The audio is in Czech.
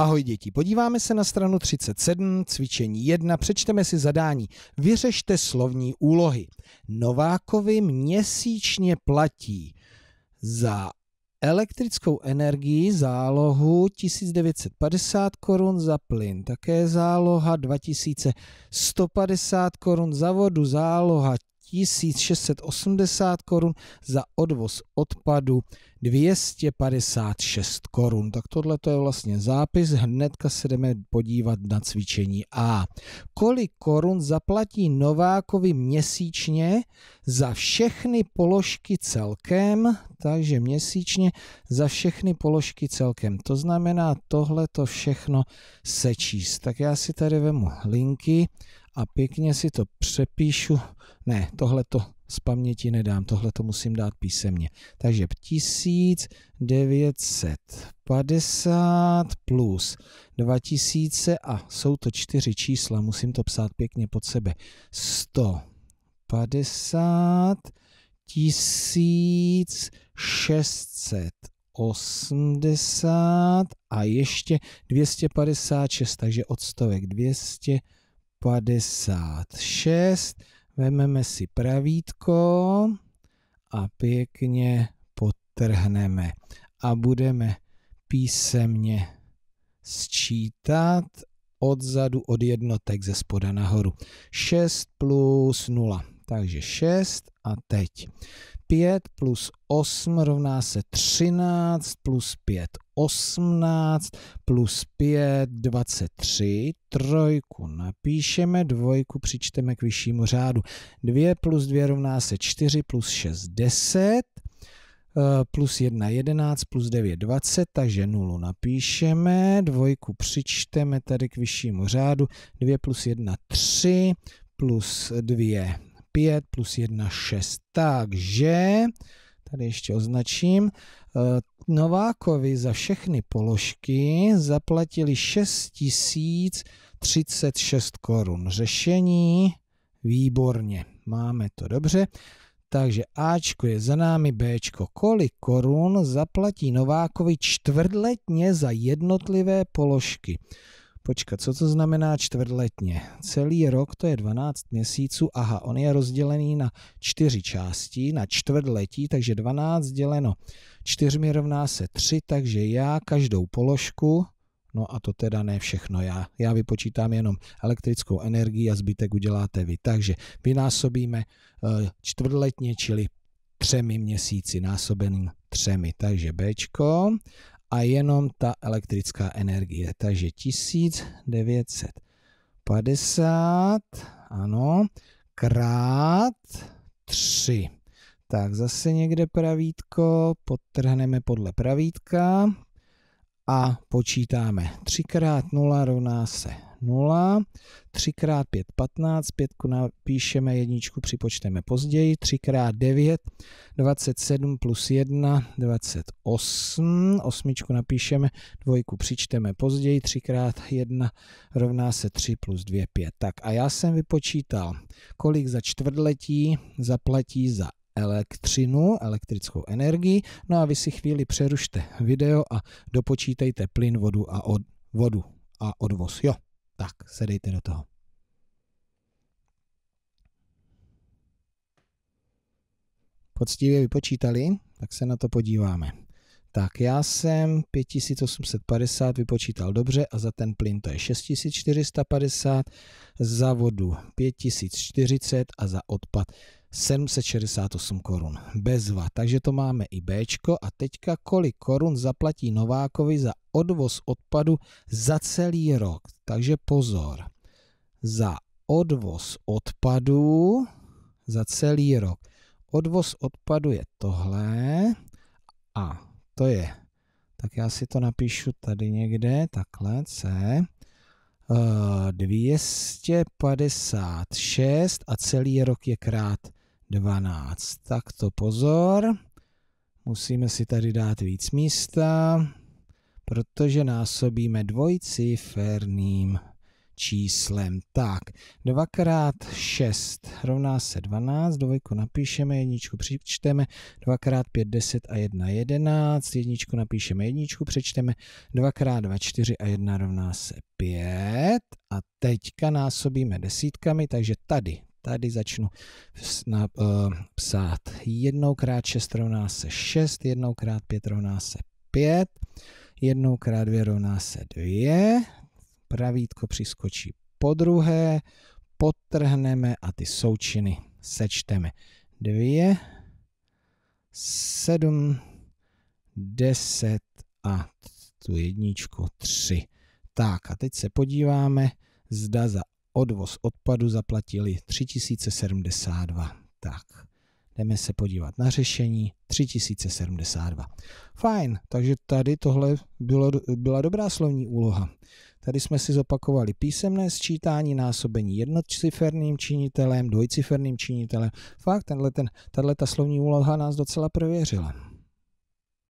Ahoj děti, podíváme se na stranu 37, cvičení 1, přečteme si zadání. Vyřešte slovní úlohy. Novákovi měsíčně platí za elektrickou energii zálohu 1950 korun za plyn, také záloha 2150 korun za vodu, záloha 1680 korun, za odvoz odpadu 256 korun. Tak tohle to je vlastně zápis, hnedka se jdeme podívat na cvičení A. Kolik korun zaplatí Novákovi měsíčně za všechny položky celkem, takže měsíčně za všechny položky celkem. To znamená tohle to všechno sečíst. Tak já si tady vemu linky, a pěkně si to přepíšu. Ne, tohle to z paměti nedám, tohle to musím dát písemně. Takže 1950 plus 2000 a jsou to čtyři čísla, musím to psát pěkně pod sebe. 150 1680 a ještě 256, takže odstovek 200 56. Vememe si pravítko a pěkně potrhneme. A budeme písemně sčítat odzadu od jednotek ze spoda nahoru. 6 plus 0 takže 6 a teď 5 plus 8 rovná se 13 plus 5 18 plus 5 23. Trojku napíšeme, dvojku přičteme k vyššímu řádu. 2 plus 2 rovná se 4 plus 6 10 eh, plus 1 11 plus 9 20, takže 0 napíšeme, dvojku přičteme tady k vyššímu řádu, 2 plus 1 3 plus 2 5 plus 1, 6. Takže tady ještě označím, eh, Novákovi za všechny položky zaplatili 6036 korun. Řešení výborně, máme to dobře. Takže Ačko je za námi, Bčko. Kolik korun zaplatí Novákovi čtvrtletně za jednotlivé položky? Počkat, co to znamená čtvrtletně? Celý rok to je 12 měsíců. Aha, on je rozdělený na čtyři části, na čtvrtletí, takže 12 děleno čtyřmi rovná se 3, takže já každou položku, no a to teda ne všechno já, já vypočítám jenom elektrickou energii a zbytek uděláte vy. Takže vynásobíme eh, čtvrtletně, čili třemi měsíci, násobeným třemi. Takže Bčko a jenom ta elektrická energie. Takže 1950, ano, krát 3. Tak zase někde pravítko, podtrhneme podle pravítka a počítáme. 3 krát 0 rovná se 0, 3 x 5, 15, 5 napíšeme, jedničku připočteme později, 3 x 9, 27 plus 1, 28, osmičku napíšeme, dvojku přičteme později, 3 x 1 rovná se 3 plus 2, 5. Tak a já jsem vypočítal, kolik za čtvrtletí zaplatí za elektřinu, elektrickou energii. No a vy si chvíli přerušte video a dopočítejte plyn, vodu a od, vodu a odvoz. Jo. Tak se dejte do toho. Poctivě vypočítali, tak se na to podíváme. Tak já jsem 5850 vypočítal dobře a za ten plyn to je 6450, za vodu 5040 a za odpad 768 korun. Bezva, takže to máme i B. A teďka kolik korun zaplatí Novákovi za odvoz odpadu za celý rok? Takže pozor. Za odvoz odpadů za celý rok. Odvoz odpadu je tohle a to je, tak já si to napíšu tady někde, takhle C, 256 eh, a celý rok je krát 12. Tak to pozor, musíme si tady dát víc místa protože násobíme dvojciferným číslem. Tak, 2 x 6 rovná se 12, dvojku napíšeme, jedničku přečteme, 2 x 5 10 a 1 11, jedničku napíšeme, jedničku přečteme, 2 x 2 4 a 1 rovná se 5 a teďka násobíme desítkami, takže tady tady začnu na, uh, psát 1 x 6 rovná se 6, 1 x 5 rovná se 5, Jednou krát dvě rovná se dvě. Pravítko přiskočí po druhé. Potrhneme a ty součiny sečteme. Dvě, sedm, deset a tu jedničku tři. Tak a teď se podíváme, zda za odvoz odpadu zaplatili 3072. Tak, jdeme se podívat na řešení 3072. Fajn, takže tady tohle bylo, byla dobrá slovní úloha. Tady jsme si zopakovali písemné sčítání, násobení jednociferným činitelem, dvojciferným činitelem. Fakt, tenhle, ten, tato slovní úloha nás docela prověřila.